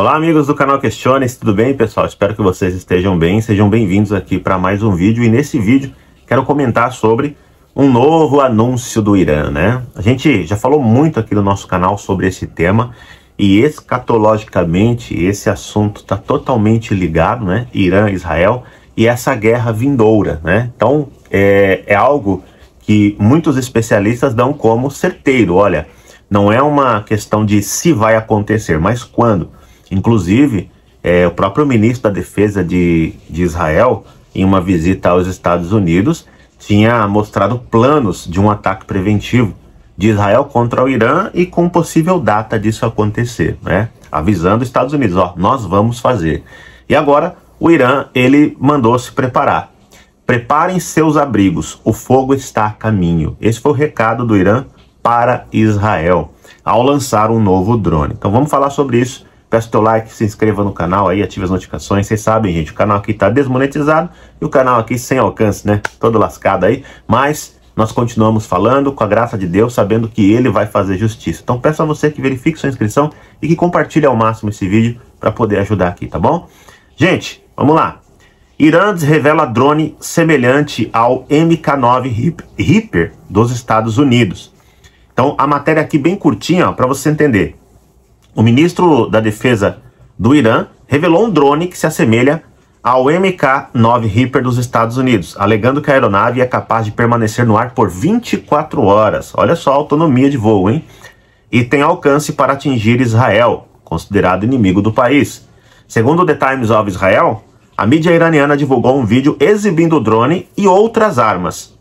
Olá, amigos do canal Questione, tudo bem, pessoal? Espero que vocês estejam bem, sejam bem-vindos aqui para mais um vídeo. E nesse vídeo quero comentar sobre um novo anúncio do Irã, né? A gente já falou muito aqui no nosso canal sobre esse tema e escatologicamente esse assunto está totalmente ligado, né? Irã, Israel e essa guerra vindoura, né? Então é, é algo que muitos especialistas dão como certeiro. Olha, não é uma questão de se vai acontecer, mas quando Inclusive, é, o próprio ministro da Defesa de, de Israel, em uma visita aos Estados Unidos, tinha mostrado planos de um ataque preventivo de Israel contra o Irã e com possível data disso acontecer, né? Avisando os Estados Unidos, ó, nós vamos fazer. E agora o Irã ele mandou se preparar. Preparem seus abrigos, o fogo está a caminho. Esse foi o recado do Irã para Israel ao lançar um novo drone. Então vamos falar sobre isso Peço teu like, se inscreva no canal aí, ative as notificações. Vocês sabem, gente, o canal aqui tá desmonetizado e o canal aqui sem alcance, né? Todo lascado aí, mas nós continuamos falando com a graça de Deus, sabendo que ele vai fazer justiça. Então peço a você que verifique sua inscrição e que compartilhe ao máximo esse vídeo para poder ajudar aqui, tá bom? Gente, vamos lá. Irã revela drone semelhante ao MK9 Reaper dos Estados Unidos. Então, a matéria aqui bem curtinha, para você entender. O ministro da Defesa do Irã revelou um drone que se assemelha ao MK-9 Reaper dos Estados Unidos, alegando que a aeronave é capaz de permanecer no ar por 24 horas. Olha só a autonomia de voo, hein? E tem alcance para atingir Israel, considerado inimigo do país. Segundo o The Times of Israel, a mídia iraniana divulgou um vídeo exibindo o drone e outras armas,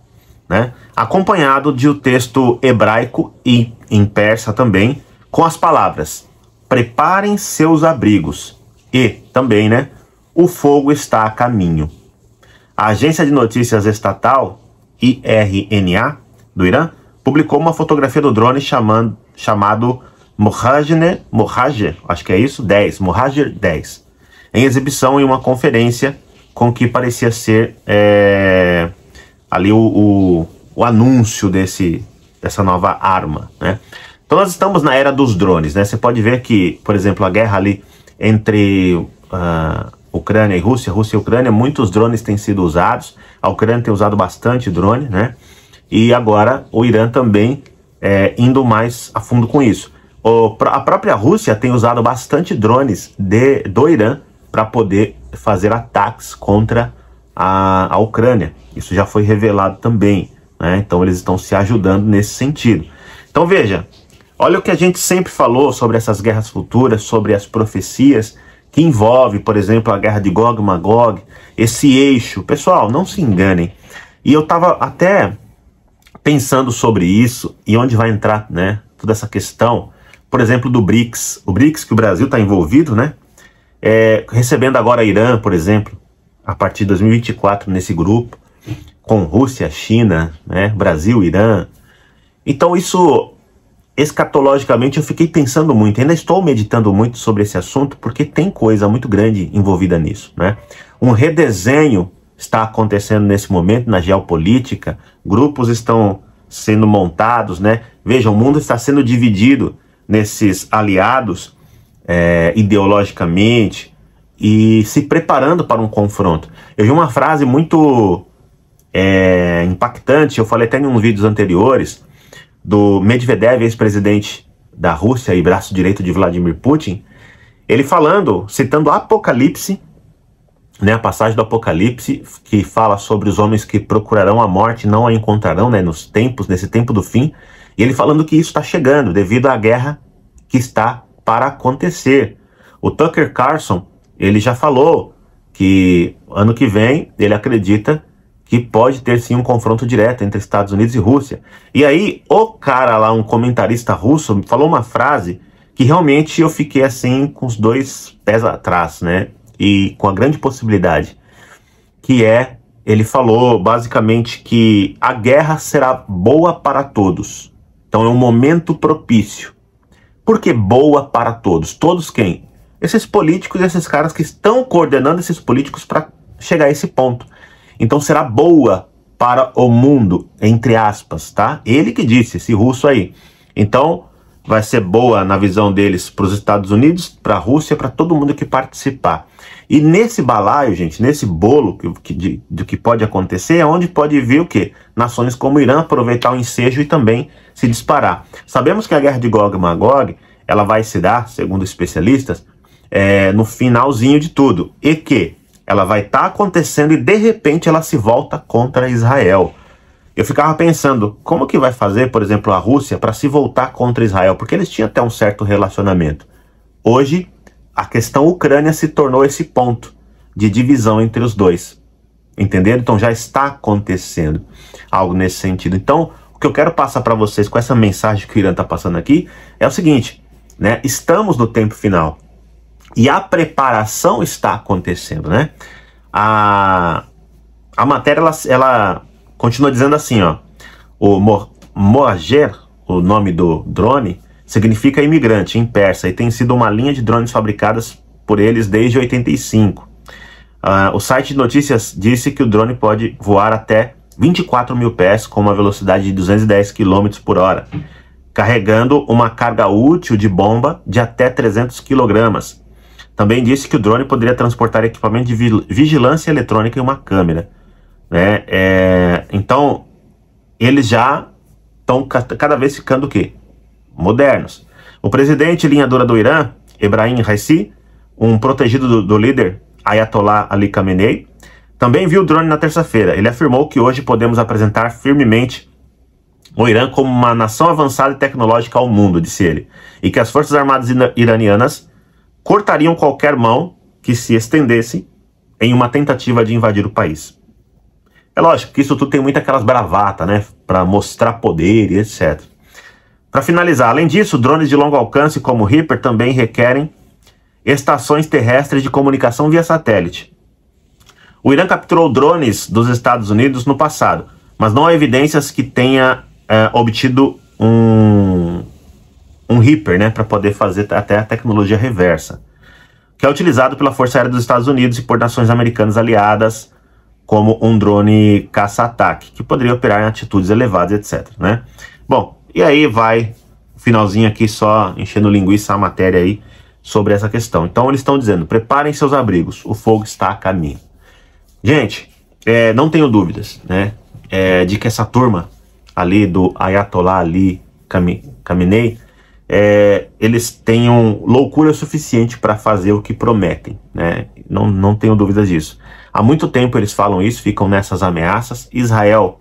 né? acompanhado de o um texto hebraico e em persa também, com as palavras preparem seus abrigos. E, também, né? O fogo está a caminho. A agência de notícias estatal, IRNA, do Irã, publicou uma fotografia do drone chamando, chamado Mohajne, Mohajer, acho que é isso, 10, Mohajer 10, em exibição em uma conferência com que parecia ser é, ali o, o, o anúncio desse, dessa nova arma, né? Então nós estamos na era dos drones, né? Você pode ver que, por exemplo, a guerra ali entre uh, Ucrânia e Rússia, Rússia e Ucrânia, muitos drones têm sido usados. A Ucrânia tem usado bastante drone, né? E agora o Irã também é, indo mais a fundo com isso. O, a própria Rússia tem usado bastante drones de, do Irã para poder fazer ataques contra a, a Ucrânia. Isso já foi revelado também. Né? Então eles estão se ajudando nesse sentido. Então veja, Olha o que a gente sempre falou sobre essas guerras futuras, sobre as profecias, que envolve, por exemplo, a guerra de Gog e Magog, esse eixo. Pessoal, não se enganem. E eu estava até pensando sobre isso e onde vai entrar, né, toda essa questão, por exemplo, do BRICS. O BRICS que o Brasil está envolvido, né, é, recebendo agora Irã, por exemplo, a partir de 2024 nesse grupo, com Rússia, China, né, Brasil, Irã. Então isso escatologicamente eu fiquei pensando muito, ainda estou meditando muito sobre esse assunto porque tem coisa muito grande envolvida nisso, né? Um redesenho está acontecendo nesse momento na geopolítica, grupos estão sendo montados, né? Veja, o mundo está sendo dividido nesses aliados é, ideologicamente e se preparando para um confronto. Eu vi uma frase muito é, impactante, eu falei até em uns vídeos anteriores, do Medvedev, ex-presidente da Rússia e braço direito de Vladimir Putin, ele falando, citando Apocalipse, né, a passagem do Apocalipse que fala sobre os homens que procurarão a morte não a encontrarão, né, nos tempos, nesse tempo do fim, e ele falando que isso está chegando devido à guerra que está para acontecer. O Tucker Carlson, ele já falou que ano que vem ele acredita que pode ter sim um confronto direto entre Estados Unidos e Rússia. E aí, o cara lá, um comentarista russo, falou uma frase que realmente eu fiquei assim com os dois pés atrás, né? E com a grande possibilidade que é ele falou basicamente que a guerra será boa para todos. Então é um momento propício. Por que boa para todos? Todos quem? Esses políticos, esses caras que estão coordenando esses políticos para chegar a esse ponto. Então será boa para o mundo, entre aspas, tá? Ele que disse, esse russo aí. Então vai ser boa na visão deles para os Estados Unidos, para a Rússia, para todo mundo que participar. E nesse balaio, gente, nesse bolo que, que, de, do que pode acontecer, é onde pode vir o quê? Nações como o Irã aproveitar o ensejo e também se disparar. Sabemos que a guerra de Gog e Magog, ela vai se dar, segundo especialistas, é, no finalzinho de tudo. E que ela vai estar tá acontecendo e de repente ela se volta contra Israel. Eu ficava pensando, como que vai fazer, por exemplo, a Rússia para se voltar contra Israel? Porque eles tinham até um certo relacionamento. Hoje, a questão Ucrânia se tornou esse ponto de divisão entre os dois. Entenderam? Então já está acontecendo algo nesse sentido. Então, o que eu quero passar para vocês com essa mensagem que o Irã está passando aqui é o seguinte, né? Estamos no tempo final. E a preparação está acontecendo, né? A, a matéria, ela, ela continua dizendo assim, ó. O Moager, Morger, o nome do drone, significa imigrante em persa e tem sido uma linha de drones fabricadas por eles desde 85. Uh, ah, o site de notícias disse que o drone pode voar até 24 mil pés com uma velocidade de 210 km por hora, carregando uma carga útil de bomba de até 300 kg também disse que o drone poderia transportar equipamento de vigilância eletrônica e uma câmera. Né? É, então, eles já estão cada vez ficando o quê? Modernos. O presidente linha dura do Irã, Ebrahim Raisi, um protegido do, do líder Ayatollah Ali Khamenei, também viu o drone na terça-feira. Ele afirmou que hoje podemos apresentar firmemente o Irã como uma nação avançada e tecnológica ao mundo, disse ele, e que as forças armadas iranianas cortariam qualquer mão que se estendesse em uma tentativa de invadir o país. É lógico que isso tudo tem muito aquelas bravatas, né? Para mostrar poder e etc. Para finalizar, além disso, drones de longo alcance como o Reaper também requerem estações terrestres de comunicação via satélite. O Irã capturou drones dos Estados Unidos no passado, mas não há evidências que tenha é, obtido um, um Reaper, né, para poder fazer até a tecnologia reversa, que é utilizado pela Força Aérea dos Estados Unidos e por nações americanas aliadas como um drone caça-ataque, que poderia operar em atitudes elevadas, etc, né? Bom, e aí vai finalzinho aqui só enchendo linguiça a matéria aí sobre essa questão. Então eles estão dizendo, preparem seus abrigos, o fogo está a caminho. Gente, é, não tenho dúvidas, né, é, de que essa turma ali do Ayatollah Ali Khamenei é, eles tenham loucura suficiente para fazer o que prometem, né? Não, não tenho dúvidas disso. Há muito tempo eles falam isso, ficam nessas ameaças. Israel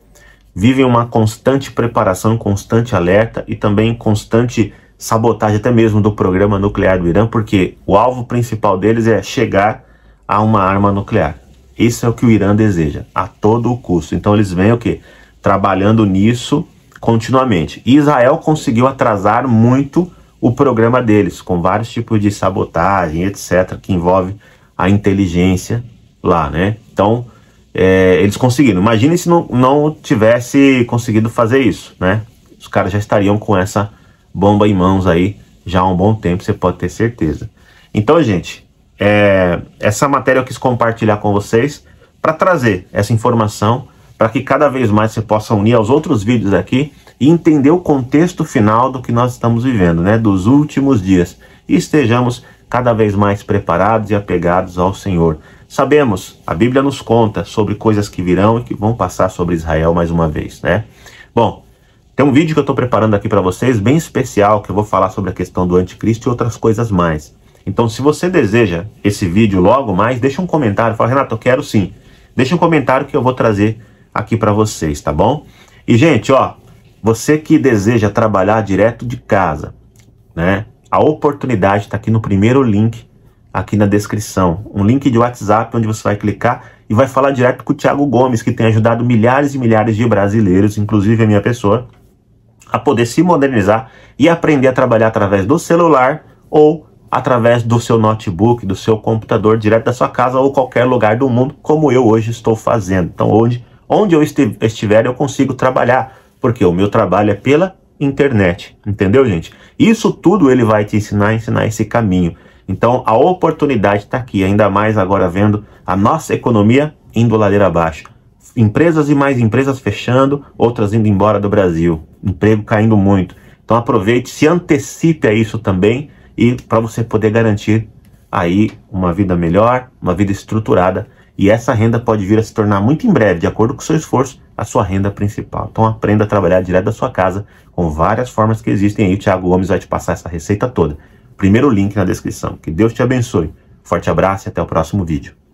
vive uma constante preparação, constante alerta e também constante sabotagem até mesmo do programa nuclear do Irã, porque o alvo principal deles é chegar a uma arma nuclear. Isso é o que o Irã deseja, a todo o custo. Então eles vêm o quê? Trabalhando nisso continuamente. E Israel conseguiu atrasar muito o programa deles, com vários tipos de sabotagem, etc., que envolve a inteligência lá, né? Então, é, eles conseguiram. Imagine se não, não tivesse conseguido fazer isso, né? Os caras já estariam com essa bomba em mãos aí já há um bom tempo, você pode ter certeza. Então, gente, é, essa matéria eu quis compartilhar com vocês para trazer essa informação para que cada vez mais você possa unir aos outros vídeos aqui e entender o contexto final do que nós estamos vivendo, né, dos últimos dias, e estejamos cada vez mais preparados e apegados ao Senhor. Sabemos, a Bíblia nos conta sobre coisas que virão e que vão passar sobre Israel mais uma vez, né? Bom, tem um vídeo que eu estou preparando aqui para vocês, bem especial, que eu vou falar sobre a questão do anticristo e outras coisas mais. Então, se você deseja esse vídeo logo mais, deixa um comentário. Fala, Renato, eu quero sim. Deixa um comentário que eu vou trazer aqui para vocês, tá bom? E, gente, ó, você que deseja trabalhar direto de casa, né? A oportunidade está aqui no primeiro link, aqui na descrição. Um link de WhatsApp onde você vai clicar e vai falar direto com o Thiago Gomes, que tem ajudado milhares e milhares de brasileiros, inclusive a minha pessoa, a poder se modernizar e aprender a trabalhar através do celular ou através do seu notebook, do seu computador, direto da sua casa ou qualquer lugar do mundo, como eu hoje estou fazendo. Então, hoje Onde eu estiver, eu consigo trabalhar, porque o meu trabalho é pela internet, entendeu, gente? Isso tudo ele vai te ensinar, ensinar esse caminho. Então, a oportunidade está aqui, ainda mais agora vendo a nossa economia indo ladeira abaixo. Empresas e mais empresas fechando, outras indo embora do Brasil. Emprego caindo muito. Então, aproveite, se antecipe a isso também e para você poder garantir aí uma vida melhor, uma vida estruturada e essa renda pode vir a se tornar muito em breve, de acordo com o seu esforço, a sua renda principal. Então aprenda a trabalhar direto da sua casa com várias formas que existem aí. O Thiago Gomes vai te passar essa receita toda. Primeiro link na descrição. Que Deus te abençoe. Forte abraço e até o próximo vídeo.